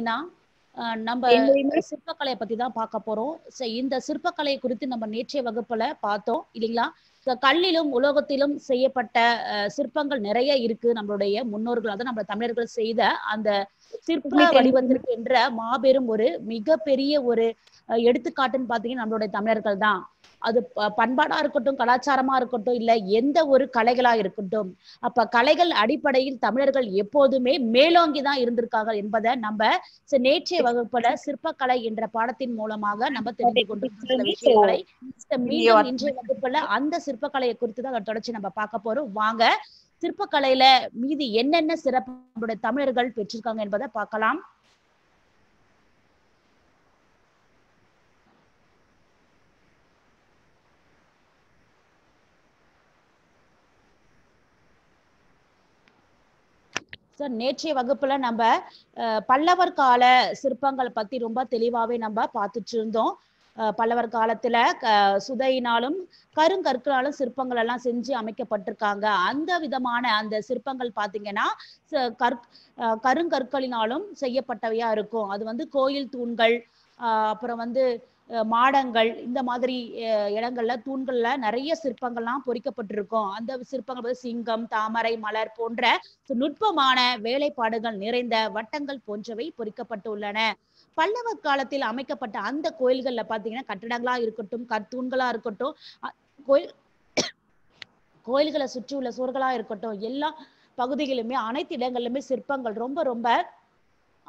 ஏன்னா நம்ம சிற்பக்கலையை பத்தி தான் பார்க்க போறோம் இந்த சிற்பக்கலை குறித்து நம்ம நேற்றைய வகுப்புல பார்த்தோம் இல்லைங்களா கல்லிலும் உலோகத்திலும் செய்யப்பட்ட சிற்பங்கள் நிறைய இருக்கு நம்மளுடைய முன்னோர்கள் அதாவது நம்ம தமிழர்கள் செய்த அந்த சிற்ப என்ற மாபெரும் ஒரு மிகப்பெரிய ஒரு எடுத்துக்காட்டுன்னு பாத்தீங்கன்னா நம்மளுடைய தமிழர்கள் தான் அது பண்பாடா இருக்கட்டும் கலாச்சாரமா இருக்கட்டும் இல்ல எந்த ஒரு கலைகளா இருக்கட்டும் அப்ப கலைகள் அடிப்படையில் தமிழர்கள் எப்போதுமே மேலோங்கி தான் இருந்திருக்காங்க என்பதை நம்ம நேற்றைய வகுப்புல சிற்பக்கலை என்ற பாடத்தின் மூலமாக நம்ம தெரிந்து கொண்டிருக்கிற விஷயங்களை இன்றைய வகுப்புல அந்த சிற்பக்கலையை குறித்து தான் அதை தொடர்ச்சி நம்ம பார்க்க போறோம் வாங்க சிற்பக்கலையில மீதி என்னென்ன சிறப்பு நம்முடைய தமிழர்கள் பெற்றிருக்காங்க என்பதை பார்க்கலாம் ஸோ நேற்றைய வகுப்புல நம்ம பல்லவர் கால சிற்பங்கள் பத்தி ரொம்ப தெளிவாவே நம்ம பார்த்துட்டு இருந்தோம் பல்லவர் காலத்துல சுதையினாலும் கருங்கற்களாலும் சிற்பங்கள் எல்லாம் செஞ்சு அமைக்கப்பட்டிருக்காங்க அந்த விதமான அந்த சிற்பங்கள் பாத்தீங்கன்னா கற் கருங்கற்களினாலும் செய்யப்பட்டவையா இருக்கும் அது வந்து கோயில் தூண்கள் அப்புறம் வந்து மாடங்கள் இந்த மாதிரி இடங்கள்ல தூண்கள்ல நிறைய சிற்பங்கள்லாம் பொறிக்கப்பட்டிருக்கும் அந்த சிற்பங்கள் சிங்கம் தாமரை மலர் போன்ற நுட்பமான வேலைப்பாடுகள் நிறைந்த வட்டங்கள் போன்றவை பொறிக்கப்பட்டுள்ளன பல்லவ காலத்தில் அமைக்கப்பட்ட அந்த கோயில்கள்ல பாத்தீங்கன்னா கட்டடங்களா இருக்கட்டும் கற்தூண்களா இருக்கட்டும் கோயில் கோயில்களை சுற்றியுள்ள சுவர்களா இருக்கட்டும் எல்லா பகுதிகளுமே அனைத்து இடங்களிலுமே சிற்பங்கள் ரொம்ப ரொம்ப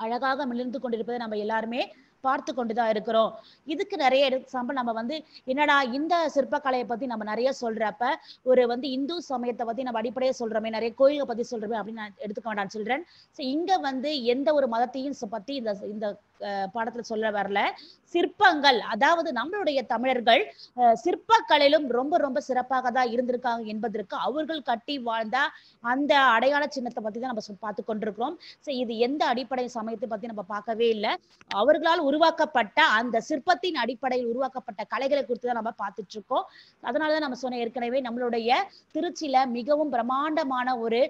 அழகாக மிளிர்ந்து கொண்டிருப்பதை நம்ம எல்லாருமே பார்த்து கொண்டுதான் இருக்கிறோம் இதுக்கு நிறைய எக்ஸாம்பிள் நம்ம வந்து என்னடா இந்த சிற்பக்கலையை பத்தி நம்ம நிறைய சொல்றப்ப ஒரு வந்து இந்து சமயத்தை பத்தி நம்ம அடிப்படையே சொல்றோமே நிறைய கோயிலை பத்தி சொல்றோமே அப்படின்னு நான் எடுத்துக்க வேண்டாம் சில்ட்ரன் இங்க வந்து எந்த ஒரு மதத்தையும் பத்தி இந்த இந்த பாடத்துல சொல்ல வரல சிற்பங்கள் அதாவது நம்மளுடைய தமிழர்கள் சிற்பக்கலையிலும் ரொம்ப ரொம்ப சிறப்பாக தான் இருந்திருக்காங்க என்பதற்கு அவர்கள் கட்டி வாழ்ந்த அந்த அடையாள சின்னத்தை பத்தி தான் நம்ம பார்த்து கொண்டிருக்கிறோம் இது எந்த அடிப்படை சமயத்தை பத்தி நம்ம பார்க்கவே இல்லை அவர்களால் உருவாக்கப்பட்ட அந்த சிற்பத்தின் அடிப்படையில் உருவாக்கப்பட்ட கலைகளை குறித்து தான் நம்ம பார்த்துட்டு இருக்கோம் அதனாலதான் நம்ம சொன்ன ஏற்கனவே நம்மளுடைய திருச்சியில மிகவும் பிரம்மாண்டமான ஒரு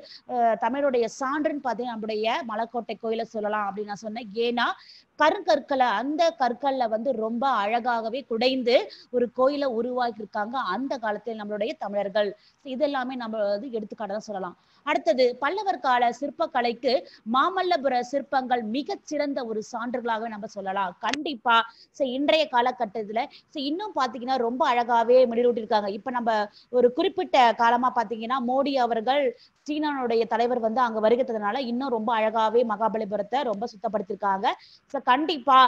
தமிழுடைய சான்றுன்னு பார்த்தீங்கன்னா நம்முடைய மலக்கோட்டை கோயிலை சொல்லலாம் அப்படின்னு நான் சொன்னேன் ஏன்னா கருங்கற்களை அந்த கற்கள்ல வந்து ரொம்ப அழகாகவே குடைந்து ஒரு கோயிலை உருவாக்கி இருக்காங்க அந்த காலத்தில் நம்மளுடைய தமிழர்கள் இதெல்லாமே நம்ம வந்து எடுத்துக்காட்டு சொல்லலாம் அடுத்தது பல்லவர் கால சிற்பக்கலைக்கு மாமல்லபுர சிற்பங்கள் மிக சிறந்த ஒரு சான்றுகளாக நம்ம சொல்லலாம் கண்டிப்பா இன்றைய காலகட்டத்துல இன்னும் பாத்தீங்கன்னா ரொம்ப அழகாவே மெடிலூட்டிருக்காங்க இப்ப நம்ம ஒரு குறிப்பிட்ட காலமா பாத்தீங்கன்னா மோடி அவர்கள் சீனானுடைய தலைவர் வந்து அங்க வருகிறதுனால இன்னும் ரொம்ப அழகாவே மகாபலிபுரத்தை ரொம்ப சுத்தப்படுத்திருக்காங்க கண்டிப்பா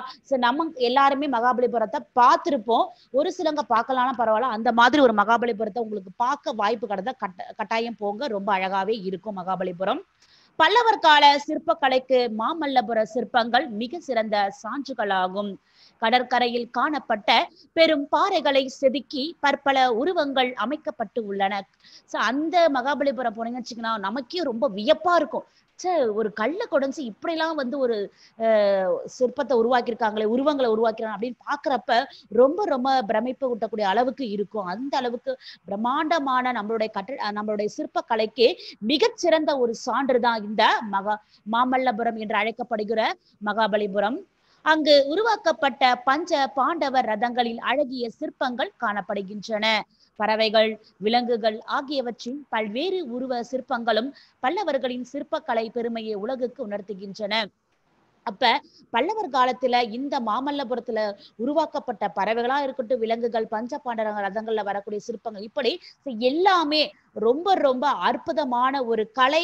நம்ம எல்லாருமே மகாபலிபுரத்தை பார்த்திருப்போம் ஒரு சிலங்க பார்க்கலாம் பரவாயில்ல அந்த மாதிரி ஒரு மகாபலிபுரத்தை உங்களுக்கு பார்க்க வாய்ப்பு கட்ட கட்டாயம் போங்க ரொம்ப அழகாவே இருக்கும் மகாபலிபுரம் பல்லவர் கால சிற்பக்கலைக்கு மாமல்லபுர சிற்பங்கள் மிக சிறந்த சான்றுகளாகும் கடற்கரையில் காணப்பட்ட பெரும் பாறைகளை செதுக்கி பற்பல உருவங்கள் அமைக்கப்பட்டு உள்ளன சோ அந்த மகாபலிபுரம் போனீங்கன்னு நமக்கே ரொம்ப வியப்பா இருக்கும் ஒரு ஒரு குடஞ்சு கொடைஞ்சு எல்லாம் வந்து ஒரு சிற்பத்தை உருவாக்கியிருக்காங்களே உருவங்களை உருவாக்கிறாங்க அப்படின்னு பாக்குறப்ப ரொம்ப ரொம்ப பிரமிப்பு ஊட்டக்கூடிய அளவுக்கு இருக்கும் அந்த அளவுக்கு பிரம்மாண்டமான நம்மளுடைய கட்ட நம்மளுடைய சிற்ப கலைக்கு மிகச்சிறந்த ஒரு சான்றுதான் இந்த மகா மாமல்லபுரம் என்று அழைக்கப்படுகிற மகாபலிபுரம் அங்கு உருவாக்கப்பட்ட பஞ்ச பாண்டவர் ரதங்களில் அழகிய சிற்பங்கள் காணப்படுகின்றன பறவைகள் விலங்குகள் ஆகியவற்றின் பல்வேறு உருவ சிற்பங்களும் பல்லவர்களின் சிற்பக்கலை பெருமையை உலகுக்கு உணர்த்துகின்றன அப்ப பல்லவர் காலத்துல இந்த மாமல்லபுரத்துல உருவாக்கப்பட்ட பறவைகளா இருக்கட்டும் விலங்குகள் பஞ்ச பாண்டரங்க ரதங்கள்ல வரக்கூடிய சிற்பங்கள் இப்படி எல்லாமே ரொம்ப ரொம்ப அற்புதமான ஒரு கலை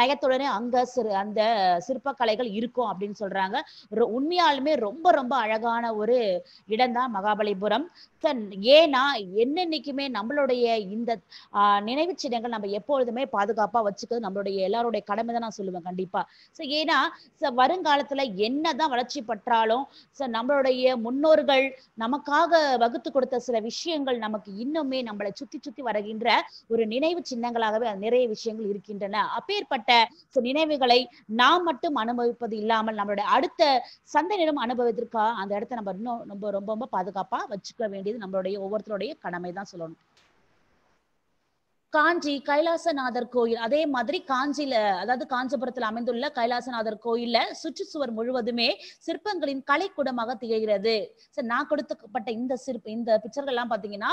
நயத்துடனே அங்க சிறு அந்த சிற்பக்கலைகள் இருக்கும் அப்படின்னு சொல்றாங்க உண்மையாலுமே ரொம்ப ரொம்ப அழகான ஒரு தான் மகாபலிபுரம் ஏன்னா என்னைக்குமே நம்மளுடைய இந்த நினைவு சின்னங்கள் நம்ம எப்பொழுதுமே பாதுகாப்பா வச்சுக்கிறது நம்மளுடைய எல்லாருடைய கடமை தான் நான் சொல்லுவேன் கண்டிப்பா சோ ஏன்னா வருங்காலத்துல என்னதான் வளர்ச்சி பற்றாலும் சோ நம்மளுடைய முன்னோர்கள் நமக்காக வகுத்து கொடுத்த சில விஷயங்கள் நமக்கு இன்னுமே நம்மளை சுத்தி சுத்தி வருகின்ற ஒரு நினைவு சின்னங்களாகவே நிறைய விஷயங்கள் இருக்கின்றன அப்பேற்பட்ட ஏற்பட்ட நினைவுகளை நாம் மட்டும் அனுபவிப்பது இல்லாமல் நம்மளுடைய அடுத்த சந்தையிடம் அனுபவத்திற்காக அந்த இடத்த நம்ம இன்னும் ரொம்ப ரொம்ப ரொம்ப பாதுகாப்பா வச்சுக்க வேண்டியது நம்மளுடைய ஒவ்வொருத்தருடைய கடமை தான் சொல்லணும் காஞ்சி கைலாசநாதர் கோயில் அதே மாதிரி காஞ்சியில அதாவது காஞ்சிபுரத்தில் அமைந்துள்ள கைலாசநாதர் கோயில்ல சுற்றுச்சுவர் முழுவதுமே சிற்பங்களின் கலைக்கூடமாக திகழ்கிறது சரி நான் கொடுத்துப்பட்ட இந்த சிற்ப இந்த பிக்சர்கள் எல்லாம் பாத்தீங்கன்னா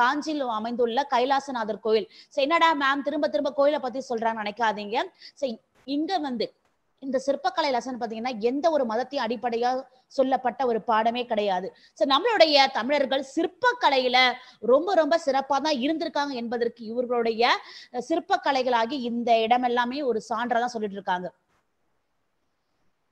காஞ்சியில் அமைந்துள்ள கைலாசநாதர் கோயில் சரி என்னடா மேம் திரும்ப திரும்ப கோயிலை பத்தி சொல்றான்னு நினைக்காதீங்க சரி இங்க வந்து இந்த சிற்பக்கலை லெசன் பாத்தீங்கன்னா எந்த ஒரு மதத்தையும் அடிப்படையா சொல்லப்பட்ட ஒரு பாடமே கிடையாது ஸோ நம்மளுடைய தமிழர்கள் சிற்பக்கலையில ரொம்ப ரொம்ப சிறப்பாக தான் இருந்திருக்காங்க என்பதற்கு இவர்களுடைய சிற்பக்கலைகளாகி இந்த இடம் எல்லாமே ஒரு சான்றாதான் சொல்லிட்டு இருக்காங்க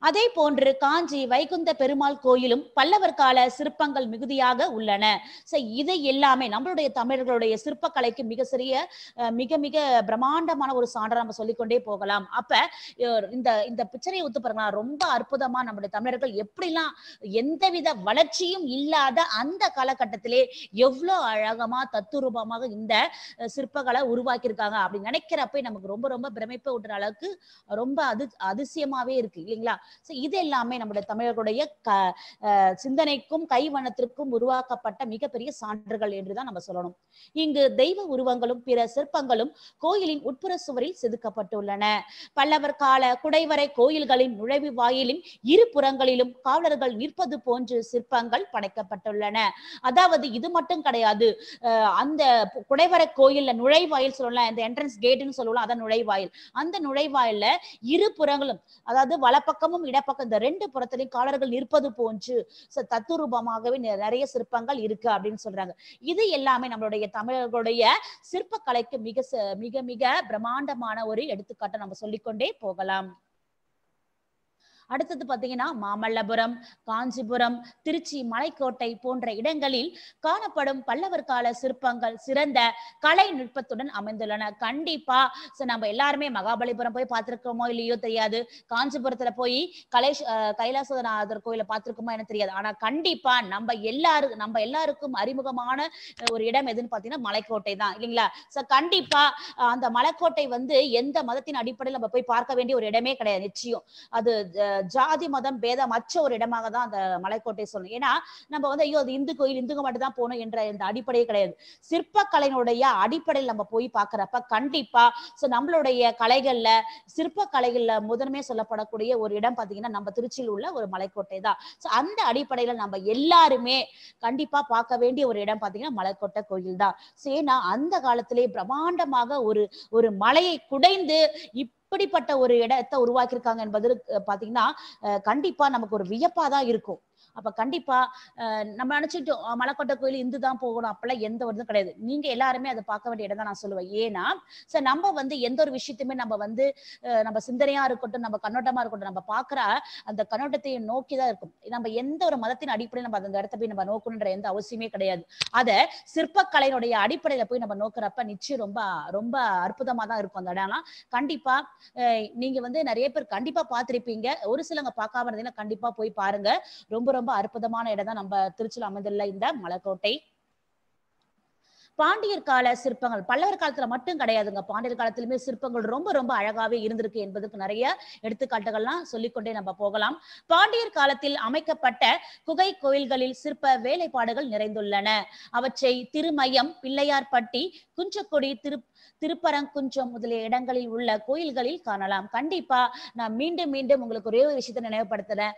அதே போன்று காஞ்சி வைகுந்த பெருமாள் கோயிலும் பல்லவர் கால சிற்பங்கள் மிகுதியாக உள்ளன சோ இது எல்லாமே நம்மளுடைய தமிழர்களுடைய சிற்பக்கலைக்கு மிக சிறிய மிக மிக பிரம்மாண்டமான ஒரு சான்றை நம்ம சொல்லிக்கொண்டே போகலாம் அப்ப இந்த இந்த பிச்சனையை ஒத்து பாருங்களா ரொம்ப அற்புதமா நம்முடைய தமிழர்கள் எப்படிலாம் எந்தவித வளர்ச்சியும் இல்லாத அந்த காலகட்டத்திலே எவ்வளவு அழகமா தத்துரூபமாக இந்த சிற்பங்களை உருவாக்கியிருக்காங்க அப்படின்னு நினைக்கிறப்ப நமக்கு ரொம்ப ரொம்ப பிரமிப்பை விடுற அளவுக்கு ரொம்ப அது அதிசயமாவே இருக்கு இல்லைங்களா ஸோ இது எல்லாமே நம்முடைய தமிழர்களுடைய க சிந்தனைக்கும் கைவனத்திற்கும் உருவாக்கப்பட்ட மிகப்பெரிய சான்றுகள் என்றுதான் நம்ம சொல்லணும் இங்கு தெய்வ உருவங்களும் பிற சிற்பங்களும் கோயிலின் உட்புற சுவரில் செதுக்கப்பட்டுள்ளன பல்லவர் கால குடைவரை கோயில்களின் நுழைவு வாயிலின் இரு புறங்களிலும் காவலர்கள் நிற்பது போன்ற சிற்பங்கள் படைக்கப்பட்டுள்ளன அதாவது இது மட்டும் கிடையாது அந்த குடைவரை கோயில்ல நுழைவாயில் சொல்லலாம் இந்த என்ட்ரன்ஸ் கேட்டுன்னு சொல்லலாம் அதான் நுழைவாயில் அந்த நுழைவாயில இரு புறங்களும் அதாவது வலப்பக்கமும் வலப்பக்கம் இடப்பக்கம் இந்த ரெண்டு புறத்திலையும் காலர்கள் நிற்பது போன்று தத்துரூபமாகவே நிறைய சிற்பங்கள் இருக்கு அப்படின்னு சொல்றாங்க இது எல்லாமே நம்மளுடைய தமிழர்களுடைய சிற்பக்கலைக்கு மிக மிக மிக பிரம்மாண்டமான ஒரு எடுத்துக்காட்டை நம்ம சொல்லிக்கொண்டே போகலாம் அடுத்தது பார்த்தீங்கன்னா மாமல்லபுரம் காஞ்சிபுரம் திருச்சி மலைக்கோட்டை போன்ற இடங்களில் காணப்படும் பல்லவர் கால சிற்பங்கள் சிறந்த கலை நுட்பத்துடன் அமைந்துள்ளன கண்டிப்பா நம்ம எல்லாருமே மகாபலிபுரம் போய் பார்த்திருக்கோமோ இல்லையோ தெரியாது காஞ்சிபுரத்துல போய் கலை கைலாசநாதர் கோயில பார்த்திருக்கோமோ எனக்கு தெரியாது ஆனா கண்டிப்பா நம்ம எல்லாரு நம்ம எல்லாருக்கும் அறிமுகமான ஒரு இடம் எதுன்னு பாத்தீங்கன்னா மலைக்கோட்டை தான் இல்லைங்களா சோ கண்டிப்பா அந்த மலைக்கோட்டை வந்து எந்த மதத்தின் அடிப்படையில் நம்ம போய் பார்க்க வேண்டிய ஒரு இடமே கிடையாது நிச்சயம் அது ஜாதி மதம் பேதம் அச்ச ஒரு இடமாக தான் அந்த மலைக்கோட்டை சொல்லணும் ஏன்னா நம்ம வந்து ஐயோ அது இந்து கோயில் இந்துங்க மட்டும் தான் போகணும் என்ற இந்த அடிப்படையே கிடையாது சிற்பக்கலையினுடைய அடிப்படையில் நம்ம போய் பார்க்குறப்ப கண்டிப்பா ஸோ நம்மளுடைய கலைகள்ல சிற்ப முதன்மை முதன்மே சொல்லப்படக்கூடிய ஒரு இடம் பார்த்தீங்கன்னா நம்ம திருச்சியில் உள்ள ஒரு மலைக்கோட்டை தான் ஸோ அந்த அடிப்படையில் நம்ம எல்லாருமே கண்டிப்பா பார்க்க வேண்டிய ஒரு இடம் பார்த்தீங்கன்னா மலைக்கோட்டை கோயில் தான் ஸோ ஏன்னா அந்த காலத்திலே பிரம்மாண்டமாக ஒரு ஒரு மலையை குடைந்து இப்ப இப்படிப்பட்ட ஒரு இடத்தை உருவாக்கியிருக்காங்க என்பது பாத்தீங்கன்னா கண்டிப்பா நமக்கு ஒரு வியப்பா தான் இருக்கும் அப்ப கண்டிப்பா நம்ம நினைச்சிட்டு மலைக்கோட்டை கோயில் இந்து தான் போகணும் அப்பெல்லாம் எந்த ஒரு இதுவும் கிடையாது நீங்க எல்லாருமே அதை பார்க்க வேண்டிய இடம் தான் நான் சொல்லுவேன் ஏன்னா சார் நம்ம வந்து எந்த ஒரு விஷயத்தையுமே நம்ம வந்து நம்ம சிந்தனையா இருக்கட்டும் நம்ம கண்ணோட்டமா இருக்கட்டும் நம்ம பாக்குற அந்த கண்ணோட்டத்தையும் நோக்கி தான் இருக்கும் நம்ம எந்த ஒரு மதத்தின் அடிப்படையில் நம்ம அந்த இடத்த போய் நம்ம நோக்கணுன்ற எந்த அவசியமே கிடையாது அதை சிற்பக்கலையினுடைய அடிப்படையில போய் நம்ம நோக்குறப்ப நிச்சயம் ரொம்ப ரொம்ப அற்புதமா தான் இருக்கும் அந்த இடம்லாம் கண்டிப்பா நீங்க வந்து நிறைய பேர் கண்டிப்பா பார்த்திருப்பீங்க ஒரு சிலங்க பார்க்காம இருந்தீங்கன்னா கண்டிப்பா போய் பாருங்க ரொம்ப ரொம்ப ரொம்ப அற்புதமான இடம் தான் நம்ம திருச்சியில் அமைந்துள்ள இந்த மலைக்கோட்டை பாண்டியர் கால சிற்பங்கள் பல்லவர் காலத்துல மட்டும் கிடையாதுங்க பாண்டியர் காலத்திலுமே சிற்பங்கள் ரொம்ப ரொம்ப அழகாவே இருந்திருக்கு என்பதற்கு நிறைய எடுத்துக்காட்டுகள்லாம் சொல்லிக்கொண்டே நம்ம போகலாம் பாண்டியர் காலத்தில் அமைக்கப்பட்ட குகை கோயில்களில் சிற்ப வேலைப்பாடுகள் நிறைந்துள்ளன அவற்றை திருமயம் பிள்ளையார்பட்டி குஞ்சக்குடி திரு திருப்பரங்குன்றம் முதலிய இடங்களில் உள்ள கோயில்களில் காணலாம் கண்டிப்பா நான் மீண்டும் மீண்டும் உங்களுக்கு ஒரே ஒரு விஷயத்தை நினைவுபடுத்துறேன்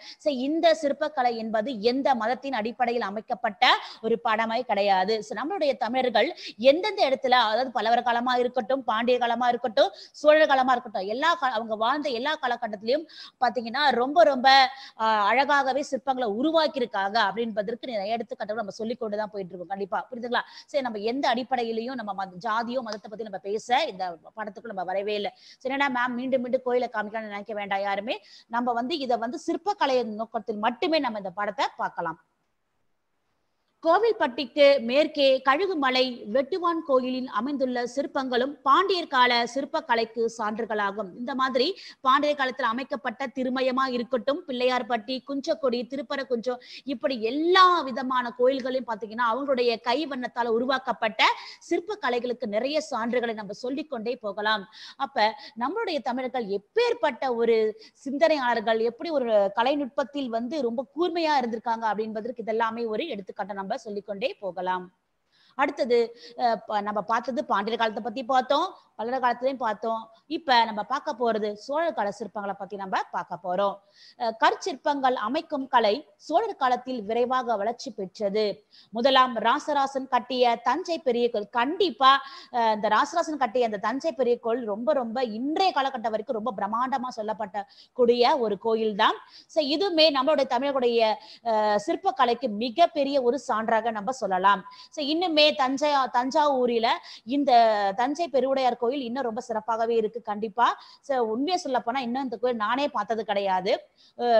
இந்த சிற்பக்கலை என்பது எந்த மதத்தின் அடிப்படையில் அமைக்கப்பட்ட ஒரு படமாய் கிடையாது நம்மளுடைய தமிழர்கள் எந்தெந்த இடத்துல அதாவது பலவர் காலமா இருக்கட்டும் பாண்டிய காலமா இருக்கட்டும் சோழர் காலமா இருக்கட்டும் எல்லா அவங்க வாழ்ந்த எல்லா காலகட்டத்திலையும் பாத்தீங்கன்னா ரொம்ப ரொம்ப அழகாகவே சிற்பங்களை உருவாக்கியிருக்காங்க அப்படின்றதற்கு நிறைய எடுத்துக்காட்டுகள் நம்ம சொல்லிக்கொண்டுதான் போயிட்டு இருக்கோம் கண்டிப்பா புரியுதுங்களா சரி நம்ம எந்த அடிப்படையிலையும் நம்ம ஜாதியோ மதத்தை பத்தி நம்ம பேச இந்த படத்துக்கு நம்ம வரவே இல்லை சரிண்ணா மேம் மீண்டும் மீண்டும் கோயிலை காமிக்கலாம்னு நினைக்க வேண்டாம் யாருமே நம்ம வந்து இதை வந்து சிற்பக்கலை நோக்கத்தில் மட்டுமே நம்ம இந்த படத்தை பார்க்கலாம் கோவில்பட்டிக்கு மேற்கே கழுகுமலை வெட்டுவான் கோயிலில் அமைந்துள்ள சிற்பங்களும் பாண்டியர் கால கலைக்கு சான்றுகளாகும் இந்த மாதிரி பாண்டியர் காலத்தில் அமைக்கப்பட்ட திருமயமா இருக்கட்டும் பிள்ளையார்பட்டி குஞ்சக்குடி குஞ்சம் இப்படி எல்லா விதமான கோயில்களையும் பார்த்தீங்கன்னா அவங்களுடைய கை வண்ணத்தால் உருவாக்கப்பட்ட கலைகளுக்கு நிறைய சான்றுகளை நம்ம சொல்லிக்கொண்டே போகலாம் அப்ப நம்மளுடைய தமிழர்கள் எப்பேற்பட்ட ஒரு சிந்தனையாளர்கள் எப்படி ஒரு கலைநுட்பத்தில் வந்து ரொம்ப கூர்மையா இருந்திருக்காங்க அப்படின்பதற்கு இதெல்லாமே ஒரு எடுத்துக்காட்டு நம்ம சொல்லிக்கொண்டே போகலாம் அடுத்தது நம்ம பார்த்தது பாண்டியர் காலத்தை பத்தி பார்த்தோம் பல்லட காலத்திலையும் பார்த்தோம் இப்ப நம்ம பார்க்க போறது சோழர் கால சிற்பங்களை பத்தி நம்ம பார்க்க போறோம் கற்சிற்பங்கள் அமைக்கும் கலை சோழர் காலத்தில் விரைவாக வளர்ச்சி பெற்றது முதலாம் ராசராசன் கட்டிய தஞ்சை பெரிய கோயில் கண்டிப்பா இந்த ராசராசன் கட்டிய அந்த தஞ்சை பெரிய கோயில் ரொம்ப ரொம்ப இன்றைய காலகட்டம் வரைக்கும் ரொம்ப பிரம்மாண்டமா சொல்லப்பட்ட கூடிய ஒரு கோயில் தான் சோ இதுமே நம்மளுடைய தமிழர்களுடைய சிற்பக்கலைக்கு மிகப்பெரிய ஒரு சான்றாக நம்ம சொல்லலாம் சோ இன்னுமே தஞ்சை தஞ்சாவூரில இந்த தஞ்சை பெருவுடையார் கோயில் கோயில் இன்னும் ரொம்ப சிறப்பாகவே இருக்கு கண்டிப்பா உண்மையை சொல்ல போனா இன்னும் இந்த கோயில் நானே பார்த்தது கிடையாது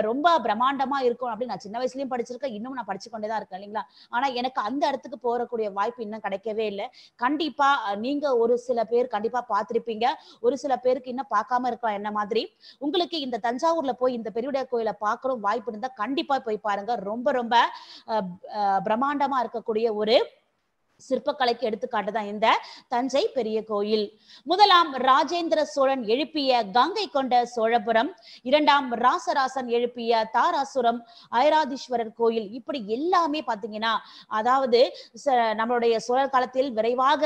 ரொம்ப பிரம்மாண்டமா இருக்கும் அப்படின்னு நான் சின்ன வயசுலயும் படிச்சிருக்கேன் இன்னும் நான் படிச்சு கொண்டேதான் இருக்கேன் இல்லைங்களா ஆனா எனக்கு அந்த இடத்துக்கு போறக்கூடிய வாய்ப்பு இன்னும் கிடைக்கவே இல்லை கண்டிப்பா நீங்க ஒரு சில பேர் கண்டிப்பா பார்த்திருப்பீங்க ஒரு சில பேருக்கு இன்னும் பார்க்காம இருக்கலாம் என்ன மாதிரி உங்களுக்கு இந்த தஞ்சாவூர்ல போய் இந்த பெரியவுடைய கோயிலை பார்க்கறோம் வாய்ப்பு இருந்தா கண்டிப்பா போய் பாருங்க ரொம்ப ரொம்ப பிரம்மாண்டமா இருக்கக்கூடிய ஒரு சிற்பக்கலைக்கு எடுத்துக்காட்டு தான் இந்த தஞ்சை பெரிய கோயில் முதலாம் ராஜேந்திர சோழன் எழுப்பிய கங்கை கொண்ட சோழபுரம் இரண்டாம் ராசராசன் எழுப்பிய தாராசுரம் ஐராதீஸ்வரர் கோயில் இப்படி எல்லாமே பாத்தீங்கன்னா அதாவது நம்மளுடைய சோழர் காலத்தில் விரைவாக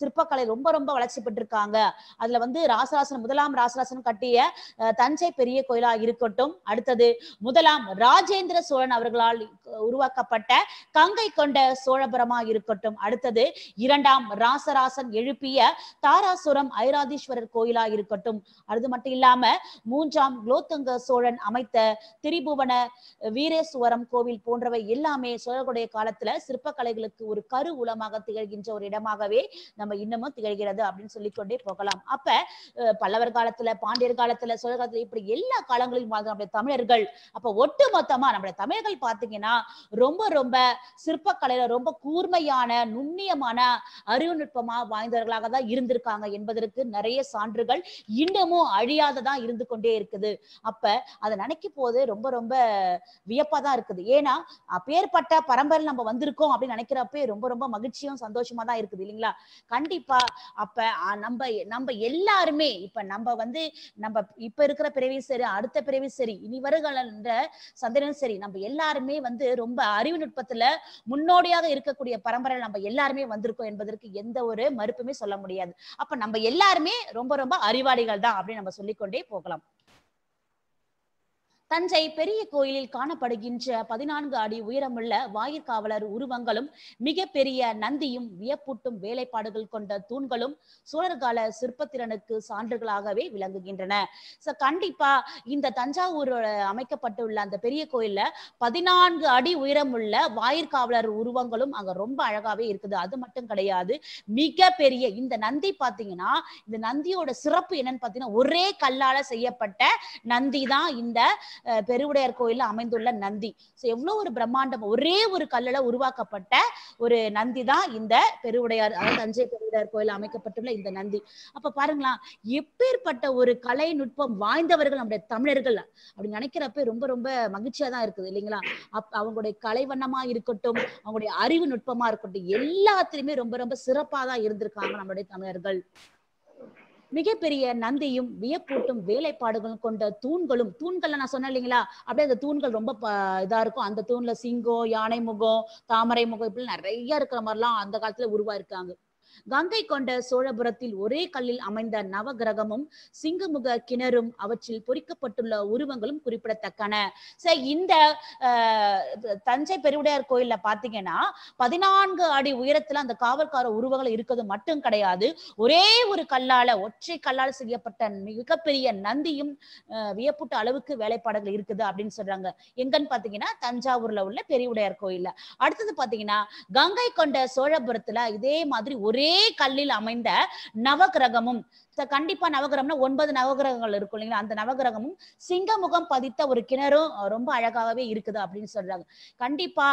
சிற்பக்கலை ரொம்ப ரொம்ப வளர்ச்சி பெற்றிருக்காங்க அதுல வந்து ராசராசன் முதலாம் ராசராசன் கட்டிய தஞ்சை பெரிய கோயிலா இருக்கட்டும் அடுத்தது முதலாம் ராஜேந்திர சோழன் அவர்களால் உருவாக்கப்பட்ட கங்கை கொண்ட சோழபுரமா இருக்கட்டும் அடுத்தது இரண்டாம் ராசராசன் எழுப்பிய தாராசுரம் ஐராதீஸ்வரர் கோயிலா இருக்கட்டும் அது மட்டும் இல்லாம மூன்றாம் குலோத்துங்க சோழன் அமைத்த திரிபுவன வீரேஸ்வரம் கோவில் போன்றவை எல்லாமே சோழர்களுடைய காலத்துல சிற்பக்கலைகளுக்கு ஒரு கரு உலமாக திகழ்கின்ற ஒரு இடமாகவே நம்ம இன்னமும் திகழ்கிறது அப்படின்னு சொல்லிக்கொண்டே போகலாம் அப்ப பல்லவர் காலத்துல பாண்டியர் காலத்துல சோழர் காலத்துல இப்படி எல்லா காலங்களிலும் வாழ்ந்த நம்முடைய தமிழர்கள் அப்ப ஒட்டு மொத்தமா நம்முடைய தமிழர்கள் பாத்தீங்கன்னா ரொம்ப ரொம்ப சிற்பக்கலையில ரொம்ப கூர்மையான நுண்ணியமான அறிவு நுட்பமா வாய்ந்தவர்களாக தான் இருந்திருக்காங்க என்பதற்கு நிறைய சான்றுகள் இன்னமும் அழியாததான் இருந்து கொண்டே இருக்குது அப்ப அதை நினைக்கும் போது ரொம்ப ரொம்ப வியப்பா தான் இருக்குது ஏன்னா பேர்பட்ட பரம்பரை நம்ம வந்திருக்கோம் அப்படின்னு நினைக்கிறப்பே ரொம்ப ரொம்ப மகிழ்ச்சியும் சந்தோஷமா தான் இருக்குது இல்லைங்களா கண்டிப்பா அப்ப நம்ம நம்ம எல்லாருமே இப்ப நம்ம வந்து நம்ம இப்ப இருக்கிற பிறவி சரி அடுத்த பிறவி சரி இனி வருகின்ற சந்திரன் சரி நம்ம எல்லாருமே வந்து ரொம்ப அறிவு நுட்பத்துல முன்னோடியாக இருக்கக்கூடிய பரம்பரை நம்ம எல்லாருமே வந்திருக்கோம் என்பதற்கு எந்த ஒரு மறுப்புமே சொல்ல முடியாது அப்ப நம்ம எல்லாருமே ரொம்ப ரொம்ப அறிவாளிகள் தான் அப்படின்னு நம்ம சொல்லிக்கொண்டே போகலாம் தஞ்சை பெரிய கோயிலில் காணப்படுகின்ற பதினான்கு அடி உயரமுள்ள வாயிற்காவலர் உருவங்களும் மிகப்பெரிய நந்தியும் வியப்பூட்டும் வேலைப்பாடுகள் கொண்ட தூண்களும் சோழர்கால சிற்பத்திறனுக்கு சான்றுகளாகவே விளங்குகின்றன சோ கண்டிப்பா இந்த தஞ்சாவூர் அமைக்கப்பட்டுள்ள அந்த பெரிய கோயில்ல பதினான்கு அடி உயரமுள்ள வாயிற்காவலர் உருவங்களும் அங்க ரொம்ப அழகாவே இருக்குது அது மட்டும் கிடையாது மிக பெரிய இந்த நந்தி பாத்தீங்கன்னா இந்த நந்தியோட சிறப்பு என்னன்னு பாத்தீங்கன்னா ஒரே கல்லால செய்யப்பட்ட நந்தி தான் இந்த பெருவுடையார் கோயில்ல அமைந்துள்ள நந்தி சோ எவ்வளவு ஒரு பிரம்மாண்டம் ஒரே ஒரு கல்லுல உருவாக்கப்பட்ட ஒரு நந்தி தான் இந்த பெருவுடையார் அதாவது தஞ்சை பெருவுடையார் கோயில் அமைக்கப்பட்டுள்ள இந்த நந்தி அப்ப பாருங்களா எப்பேற்பட்ட ஒரு கலை நுட்பம் வாய்ந்தவர்கள் நம்முடைய தமிழர்கள் அப்படி நினைக்கிறப்ப ரொம்ப ரொம்ப மகிழ்ச்சியா தான் இருக்குது இல்லைங்களா அப் அவங்களுடைய கலைவண்ணமா இருக்கட்டும் அவங்களுடைய அறிவு நுட்பமா இருக்கட்டும் எல்லாத்துலயுமே ரொம்ப ரொம்ப சிறப்பா தான் இருந்திருக்காங்க நம்முடைய தமிழர்கள் மிகப்பெரிய நந்தியும் வியப்பூட்டும் வேலைப்பாடுகளும் கொண்ட தூண்களும் தூண்கள்ல நான் சொன்னேன் இல்லைங்களா அப்படியே அந்த தூண்கள் ரொம்ப இதா இருக்கும் அந்த தூண்ல சிங்கம் யானை முகம் தாமரை முகம் இப்படி நிறைய இருக்கிற மாதிரிலாம் அந்த காலத்துல உருவா இருக்காங்க கங்கை கொண்ட சோழபுரத்தில் ஒரே கல்லில் அமைந்த நவகிரகமும் சிங்கமுக கிணறும் அவற்றில் பொறிக்கப்பட்டுள்ள உருவங்களும் குறிப்பிடத்தக்கன சரி இந்த தஞ்சை பெருவுடையார் கோயில்ல பாத்தீங்கன்னா பதினான்கு அடி உயரத்துல அந்த காவல்கார உருவங்கள் இருக்கிறது மட்டும் கிடையாது ஒரே ஒரு கல்லால ஒற்றை கல்லால் செய்யப்பட்ட மிகப்பெரிய நந்தியும் வியப்புட்ட அளவுக்கு வேலைப்பாடுகள் இருக்குது அப்படின்னு சொல்றாங்க எங்கன்னு பாத்தீங்கன்னா தஞ்சாவூர்ல உள்ள பெரியவுடையார் கோயில்ல அடுத்தது பாத்தீங்கன்னா கங்கை கொண்ட சோழபுரத்துல இதே மாதிரி ஒரே ஒரே கல்லில் அமைந்த நவகிரகமும் கண்டிப்பா நவகிரகம்னா ஒன்பது நவகிரகங்கள் இருக்கும் இல்லைங்களா அந்த நவகிரகமும் சிங்கமுகம் பதித்த ஒரு கிணறும் ரொம்ப அழகாகவே இருக்குது அப்படின்னு சொல்றாங்க கண்டிப்பா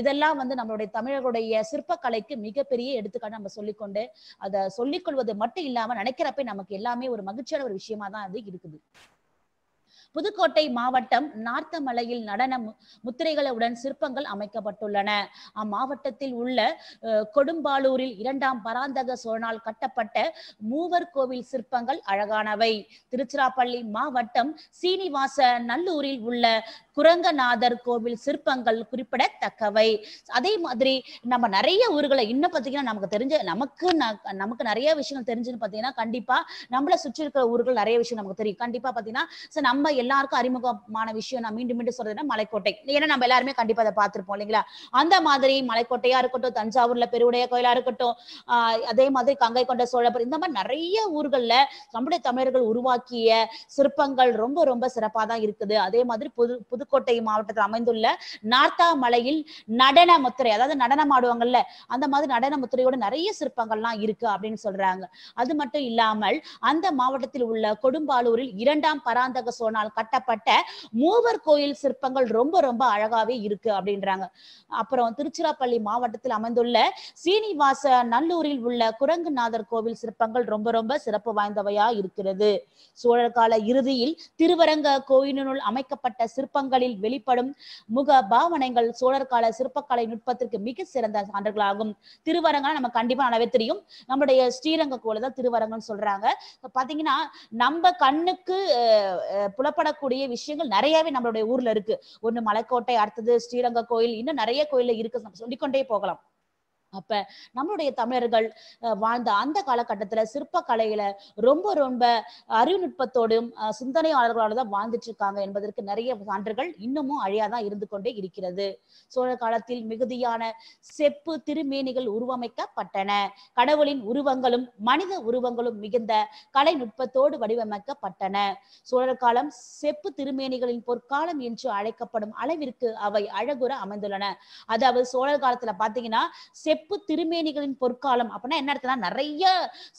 இதெல்லாம் வந்து நம்மளுடைய தமிழர்களுடைய சிற்பக்கலைக்கு மிகப்பெரிய எடுத்துக்காட்டு நம்ம சொல்லிக்கொண்டு அதை சொல்லிக்கொள்வது மட்டும் இல்லாம நினைக்கிறப்ப நமக்கு எல்லாமே ஒரு மகிழ்ச்சியான ஒரு விஷயமா தான் அது இருக்குது புதுக்கோட்டை மாவட்டம் நார்த்தமலையில் நடன முத்திரைகளுடன் சிற்பங்கள் அமைக்கப்பட்டுள்ளன அம்மாவட்டத்தில் உள்ள கொடும்பாலூரில் இரண்டாம் பராந்தக சோழனால் கட்டப்பட்ட மூவர் கோவில் சிற்பங்கள் அழகானவை திருச்சிராப்பள்ளி மாவட்டம் சீனிவாச நல்லூரில் உள்ள குரங்கநாதர் கோவில் சிற்பங்கள் குறிப்பிடத்தக்கவை அதே மாதிரி நம்ம நிறைய ஊர்களை இன்னும் பார்த்தீங்கன்னா நமக்கு தெரிஞ்ச நமக்கு நமக்கு நிறைய விஷயங்கள் தெரிஞ்சுன்னு பார்த்தீங்கன்னா கண்டிப்பா நம்மளை சுற்றி இருக்கிற ஊர்கள் நிறைய விஷயம் நமக்கு தெரியும் கண்டிப்பா பார்த்தீங்கன்னா நம்ம எல்லாருக்கும் அறிமுகமான விஷயம் நான் மீண்டும் மீண்டும் சொல்றதுன்னா மலைக்கோட்டை ஏன்னா நம்ம எல்லாருமே கண்டிப்பா அதை பார்த்திருப்போம் இல்லைங்களா அந்த மாதிரி மலைக்கோட்டையா இருக்கட்டும் தஞ்சாவூர்ல பெருவுடைய கோயிலா இருக்கட்டும் அதே மாதிரி கங்கை கொண்ட சோழபுரம் இந்த மாதிரி நிறைய ஊர்கள்ல நம்முடைய தமிழர்கள் உருவாக்கிய சிற்பங்கள் ரொம்ப ரொம்ப சிறப்பா தான் இருக்குது அதே மாதிரி புது புது புதுக்கோட்டை மாவட்டத்தில் அமைந்துள்ள நார்த்தா மலையில் நடன முத்திரை அதாவது நடனம் ஆடுவாங்கல்ல அந்த மாதிரி நடன முத்திரையோட நிறைய சிற்பங்கள்லாம் இருக்கு அப்படின்னு சொல்றாங்க அது மட்டும் இல்லாமல் அந்த மாவட்டத்தில் உள்ள கொடும்பாலூரில் இரண்டாம் பராந்தக சோனால் கட்டப்பட்ட மூவர் கோயில் சிற்பங்கள் ரொம்ப ரொம்ப அழகாவே இருக்கு அப்படின்றாங்க அப்புறம் திருச்சிராப்பள்ளி மாவட்டத்தில் அமைந்துள்ள சீனிவாச நல்லூரில் உள்ள குரங்குநாதர் கோவில் சிற்பங்கள் ரொம்ப ரொம்ப சிறப்பு வாய்ந்தவையா இருக்கிறது சோழர் கால இறுதியில் திருவரங்க கோயிலினுள் அமைக்கப்பட்ட சிற்பங்கள் முகங்களில் வெளிப்படும் முக பாவனைகள் சோழர் கால சிற்பக்கலை நுட்பத்திற்கு மிக சிறந்த சான்றுகளாகும் திருவரங்கம் நம்ம கண்டிப்பா நல்லாவே தெரியும் நம்மளுடைய ஸ்ரீரங்க கோல தான் திருவரங்கம்னு சொல்றாங்க பாத்தீங்கன்னா நம்ம கண்ணுக்கு புலப்படக்கூடிய விஷயங்கள் நிறையவே நம்மளுடைய ஊர்ல இருக்கு ஒண்ணு மலைக்கோட்டை அடுத்தது ஸ்ரீரங்க கோயில் இன்னும் நிறைய கோயில்ல இருக்கு சொல்லிக்கொண்டே போகலாம் அப்ப நம்மளுடைய தமிழர்கள் வாழ்ந்த அந்த காலகட்டத்துல சிற்ப கலையில ரொம்ப ரொம்ப அறிவுநுட்பத்தோடும் சிந்தனையாளர்களோட தான் வாழ்ந்துட்டு இருக்காங்க என்பதற்கு நிறைய சான்றுகள் இன்னமும் அழியாதான் இருந்து கொண்டே இருக்கிறது சோழ காலத்தில் மிகுதியான செப்பு திருமேனிகள் உருவமைக்கப்பட்டன கடவுளின் உருவங்களும் மனித உருவங்களும் மிகுந்த கலை நுட்பத்தோடு வடிவமைக்கப்பட்டன சோழர் காலம் செப்பு திருமேனிகளின் பொற்காலம் என்று அழைக்கப்படும் அளவிற்கு அவை அழகுற அமைந்துள்ளன அதாவது சோழர் காலத்துல பாத்தீங்கன்னா செப்பு செப்பு திருமேனிகளின் பொற்காலம் அப்படின்னா என்ன அர்த்தம்னா நிறைய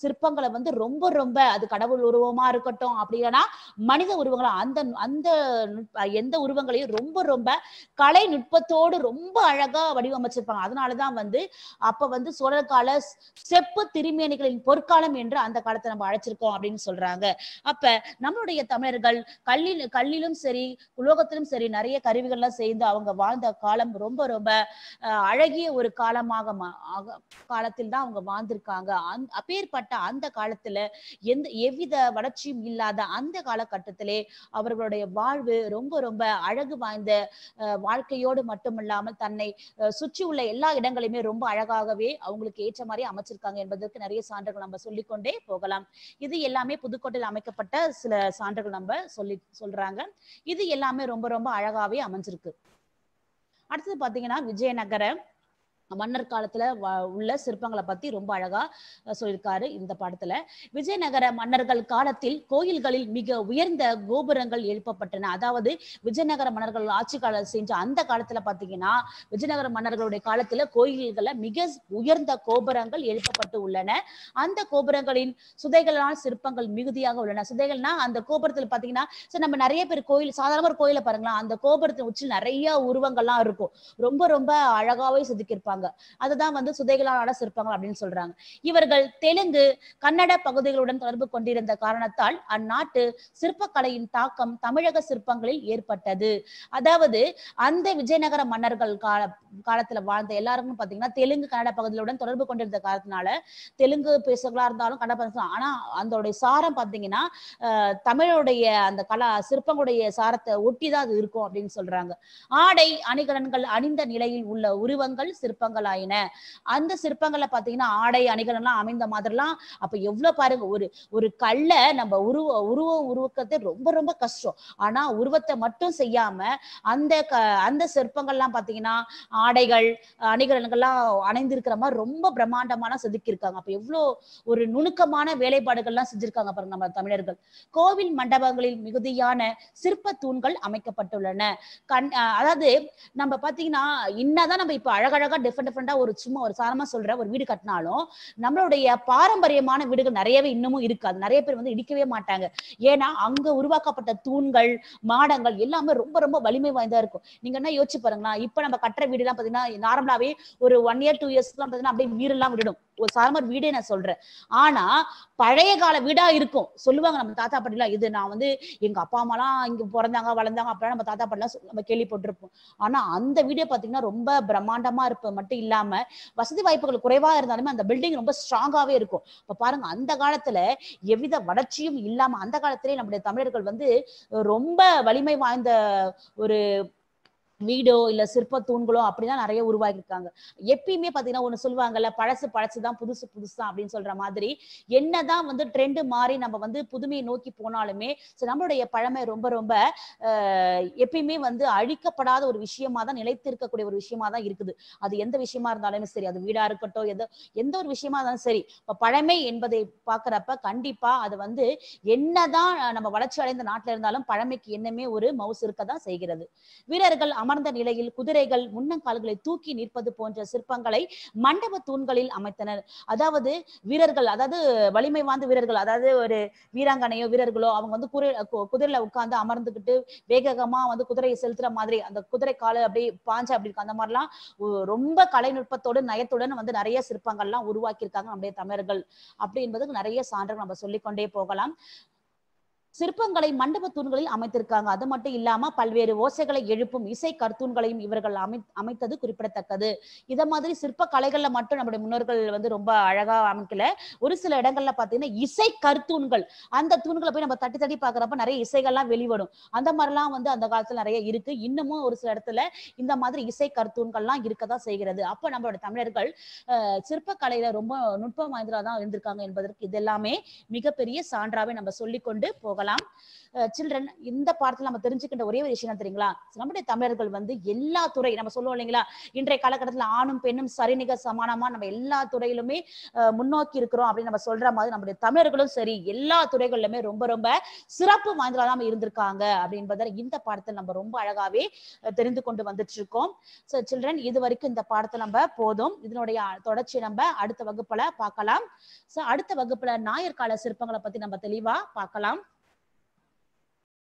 சிற்பங்களை வந்து ரொம்ப ரொம்ப அது கடவுள் உருவமா இருக்கட்டும் அப்படின்னா மனித உருவங்களா அந்த அந்த எந்த உருவங்களையும் ரொம்ப ரொம்ப கலை நுட்பத்தோடு ரொம்ப அழகா வடிவமைச்சிருப்பாங்க அதனாலதான் வந்து அப்ப வந்து சோழர் கால செப்பு திருமேனிகளின் பொற்காலம் என்று அந்த காலத்தை நம்ம அழைச்சிருக்கோம் அப்படின்னு சொல்றாங்க அப்ப நம்மளுடைய தமிழர்கள் கல்லில் கல்லிலும் சரி உலோகத்திலும் சரி நிறைய கருவிகள்லாம் சேர்ந்து அவங்க வாழ்ந்த காலம் ரொம்ப ரொம்ப அழகிய ஒரு காலமாக காலத்தில் தான் அவங்க வாழ்ந்திருக்காங்க அந் அப்பேற்பட்ட அந்த காலத்துல எந்த எவ்வித வளர்ச்சியும் இல்லாத அந்த காலகட்டத்திலே அவர்களுடைய வாழ்வு ரொம்ப ரொம்ப அழகு வாய்ந்த வாழ்க்கையோடு மட்டுமில்லாமல் தன்னை சுற்றி உள்ள எல்லா இடங்களையுமே ரொம்ப அழகாகவே அவங்களுக்கு ஏற்ற மாதிரி அமைச்சிருக்காங்க என்பதற்கு நிறைய சான்றுகள் நம்ம சொல்லிக்கொண்டே போகலாம் இது எல்லாமே புதுக்கோட்டையில் அமைக்கப்பட்ட சில சான்றுகள் நம்ம சொல்லி சொல்றாங்க இது எல்லாமே ரொம்ப ரொம்ப அழகாவே அமைஞ்சிருக்கு அடுத்தது பாத்தீங்கன்னா விஜயநகர மன்னர் காலத்துல உள்ள சிற்பங்களை பத்தி ரொம்ப அழகா சொல்லியிருக்காரு இந்த படத்துல விஜயநகர மன்னர்கள் காலத்தில் கோயில்களில் மிக உயர்ந்த கோபுரங்கள் எழுப்பப்பட்டன அதாவது விஜயநகர மன்னர்கள் ஆட்சி காலம் செஞ்ச அந்த காலத்துல பாத்தீங்கன்னா விஜயநகர மன்னர்களுடைய காலத்துல கோயில்கள மிக உயர்ந்த கோபுரங்கள் எழுப்பப்பட்டு உள்ளன அந்த கோபுரங்களின் சுதைகளால் சிற்பங்கள் மிகுதியாக உள்ளன சுதைகள்னா அந்த கோபுரத்துல பாத்தீங்கன்னா சரி நம்ம நிறைய பேர் கோயில் சாதாரண ஒரு கோயில பாருங்களா அந்த கோபுரத்தின் உச்சில் நிறைய உருவங்கள்லாம் இருக்கும் ரொம்ப ரொம்ப அழகாவே செதுக்கியிருப்பாங்க இருப்பாங்க அதுதான் வந்து சுதைகளான சிற்பங்கள் அப்படின்னு சொல்றாங்க இவர்கள் தெலுங்கு கன்னட பகுதிகளுடன் தொடர்பு கொண்டிருந்த காரணத்தால் அந்நாட்டு சிற்பக்கலையின் தாக்கம் தமிழக சிற்பங்களில் ஏற்பட்டது அதாவது அந்த விஜயநகர மன்னர்கள் கால காலத்துல வாழ்ந்த எல்லாருக்கும் பாத்தீங்கன்னா தெலுங்கு கன்னட பகுதிகளுடன் தொடர்பு கொண்டிருந்த காரணத்தினால தெலுங்கு பேசுகளா இருந்தாலும் கன்னட பேசலாம் ஆனா அதோடைய சாரம் பாத்தீங்கன்னா தமிழுடைய அந்த கலா சிற்பங்களுடைய சாரத்தை ஒட்டிதான் அது இருக்கும் அப்படின்னு சொல்றாங்க ஆடை அணிகலன்கள் அணிந்த நிலையில் உள்ள உருவங்கள் சிற்ப சிற்பங்கள் ஆயின அந்த சிற்பங்களை பாத்தீங்கன்னா ஆடை அணிகள் எல்லாம் அமைந்த மாதிரிலாம் அப்ப எவ்வளவு பாருங்க ஒரு ஒரு கல்லை நம்ம உருவ உருவ உருவக்கிறது ரொம்ப ரொம்ப கஷ்டம் ஆனா உருவத்தை மட்டும் செய்யாம அந்த அந்த சிற்பங்கள்லாம் பாத்தீங்கன்னா ஆடைகள் அணிகலன்கள்லாம் அணைந்திருக்கிற மாதிரி ரொம்ப பிரம்மாண்டமான செதுக்கியிருக்காங்க அப்ப எவ்வளோ ஒரு நுணுக்கமான வேலைப்பாடுகள்லாம் செஞ்சிருக்காங்க பாருங்க நம்ம தமிழர்கள் கோவில் மண்டபங்களில் மிகுதியான சிற்ப தூண்கள் அமைக்கப்பட்டுள்ளன கண் அதாவது நம்ம பாத்தீங்கன்னா என்னதான் நம்ம இப்ப அழகழகா டிஃப்ரெண்ட் டிஃப்ரெண்டா ஒரு சும்மா ஒரு சாரமா சொல்ற ஒரு வீடு கட்டினாலும் நம்மளுடைய பாரம்பரியமான வீடுகள் நிறையவே இன்னமும் இருக்காது நிறைய பேர் வந்து இடிக்கவே மாட்டாங்க ஏன்னா அங்க உருவாக்கப்பட்ட தூண்கள் மாடங்கள் எல்லாமே ரொம்ப ரொம்ப வலிமை வாய்ந்தா இருக்கும் நீங்க என்ன யோசிச்சு பாருங்களா இப்ப நம்ம கட்டுற வீடு எல்லாம் பாத்தீங்கன்னா நார்மலாவே ஒரு ஒன் இயர் டூ இயர்ஸ் எல்லாம் பாத்தீங்கன்னா அப்படியே எல்லாம் விடும் ஒரு சார்மார் வீடே நான் சொல்றேன் ஆனா பழைய கால வீடா இருக்கும் சொல்லுவாங்க நம்ம தாத்தா பாட்டிலாம் இது நான் வந்து எங்க அப்பா அம்மாலாம் இங்க பிறந்தாங்க வளர்ந்தாங்க அப்பெல்லாம் நம்ம தாத்தா பாட்டிலாம் நம்ம கேள்விப்பட்டிருப்போம் ஆனா அந்த வீடே பாத்தீங்கன்னா ரொம்ப பிரம்மாண்டமா இருப்பது மட்டும் இல்லாம வசதி வாய்ப்புகள் குறைவா இருந்தாலுமே அந்த பில்டிங் ரொம்ப ஸ்ட்ராங்காவே இருக்கும் இப்ப பாருங்க அந்த காலத்துல எவ்வித வளர்ச்சியும் இல்லாம அந்த காலத்திலேயே நம்முடைய தமிழர்கள் வந்து ரொம்ப வலிமை வாய்ந்த ஒரு வீடோ இல்ல சிற்ப தூண்களோ அப்படிதான் நிறைய இருக்காங்க எப்பயுமே பாத்தீங்கன்னா ஒண்ணு சொல்லுவாங்கல்ல பழசு பழசுதான் புதுசு புதுசுதான் அப்படின்னு சொல்ற மாதிரி என்னதான் வந்து ட்ரெண்டு மாறி நம்ம வந்து புதுமையை நோக்கி போனாலுமே நம்மளுடைய பழமை ரொம்ப ரொம்ப எப்பயுமே வந்து அழிக்கப்படாத ஒரு விஷயமா தான் நிலைத்து இருக்கக்கூடிய ஒரு விஷயமா தான் இருக்குது அது எந்த விஷயமா இருந்தாலுமே சரி அது வீடா இருக்கட்டும் எந்த எந்த ஒரு விஷயமா இருந்தாலும் சரி இப்ப பழமை என்பதை பாக்குறப்ப கண்டிப்பா அது வந்து என்னதான் நம்ம வளர்ச்சி அடைந்த நாட்டுல இருந்தாலும் பழமைக்கு என்னமே ஒரு மவுஸ் இருக்க தான் செய்கிறது வீரர்கள் அமர்ந்த நிலையில் குதிரைகள் முன்னங்கால்களை தூக்கி நிற்பது போன்ற சிற்பங்களை மண்டப தூண்களில் அமைத்தனர் அதாவது வீரர்கள் அதாவது வலிமை வாய்ந்த வீரர்கள் அதாவது ஒரு வீராங்கனையோ வீரர்களோ அவங்க வந்து குதிரை குதிரையில உட்கார்ந்து அமர்ந்துகிட்டு வேகமா வந்து குதிரையை செலுத்துற மாதிரி அந்த குதிரை காலை அப்படியே பாஞ்ச அப்படி இருக்கு அந்த மாதிரிலாம் ரொம்ப கலைநுட்பத்தோடு நயத்துடன் வந்து நிறைய சிற்பங்கள்லாம் உருவாக்கியிருக்காங்க நம்முடைய தமிழர்கள் அப்படி என்பதுக்கு நிறைய சான்றுகள் நம்ம சொல்லிக்கொண்டே போகலாம் சிற்பங்களை மண்டப தூண்களில் அமைத்திருக்காங்க அது மட்டும் இல்லாம பல்வேறு ஓசைகளை எழுப்பும் இசை கருத்தூண்களையும் இவர்கள் அமை அமைத்தது குறிப்பிடத்தக்கது இத மாதிரி சிற்ப கலைகள்ல மட்டும் நம்முடைய முன்னோர்கள் வந்து ரொம்ப அழகா அமைக்கல ஒரு சில இடங்கள்ல பாத்தீங்கன்னா இசை கர்த்தூன்கள் அந்த தூண்களை போய் நம்ம தட்டி தட்டி பாக்குறப்ப நிறைய இசைகள்லாம் வெளிவரும் அந்த மாதிரிலாம் வந்து அந்த காலத்துல நிறைய இருக்கு இன்னமும் ஒரு சில இடத்துல இந்த மாதிரி இசை கர்த்தூன்கள்லாம் இருக்கதான் செய்கிறது அப்ப நம்மளோட தமிழர்கள் சிற்ப கலையில ரொம்ப நுட்பம் வாய்ந்ததாக தான் இருந்திருக்காங்க என்பதற்கு இதெல்லாமே மிகப்பெரிய சான்றாவே நம்ம சொல்லிக்கொண்டு போகலாம் பார்க்கலாம் சில்ட்ரன் இந்த பாடத்தில் நம்ம தெரிஞ்சுக்கின்ற ஒரே ஒரு விஷயம் தெரியுங்களா நம்முடைய தமிழர்கள் வந்து எல்லா துறை நம்ம சொல்லுவோம் இல்லைங்களா இன்றைய காலகட்டத்தில் ஆணும் பெண்ணும் சரிநிக சமானமா நம்ம எல்லா துறையிலுமே முன்னோக்கி இருக்கிறோம் அப்படின்னு நம்ம சொல்ற மாதிரி நம்முடைய தமிழர்களும் சரி எல்லா துறைகளிலுமே ரொம்ப ரொம்ப சிறப்பு வாய்ந்ததாக இருந்திருக்காங்க அப்படின்றத இந்த பாடத்தில் நம்ம ரொம்ப அழகாவே தெரிந்து கொண்டு வந்துட்டு இருக்கோம் ஸோ சில்ட்ரன் இது வரைக்கும் இந்த பாடத்தை நம்ம போதும் இதனுடைய தொடர்ச்சி நம்ம அடுத்த வகுப்புல பார்க்கலாம் ஸோ அடுத்த வகுப்புல ஞாயிற்கால சிற்பங்களை பத்தி நம்ம தெளிவா பார்க்கலாம்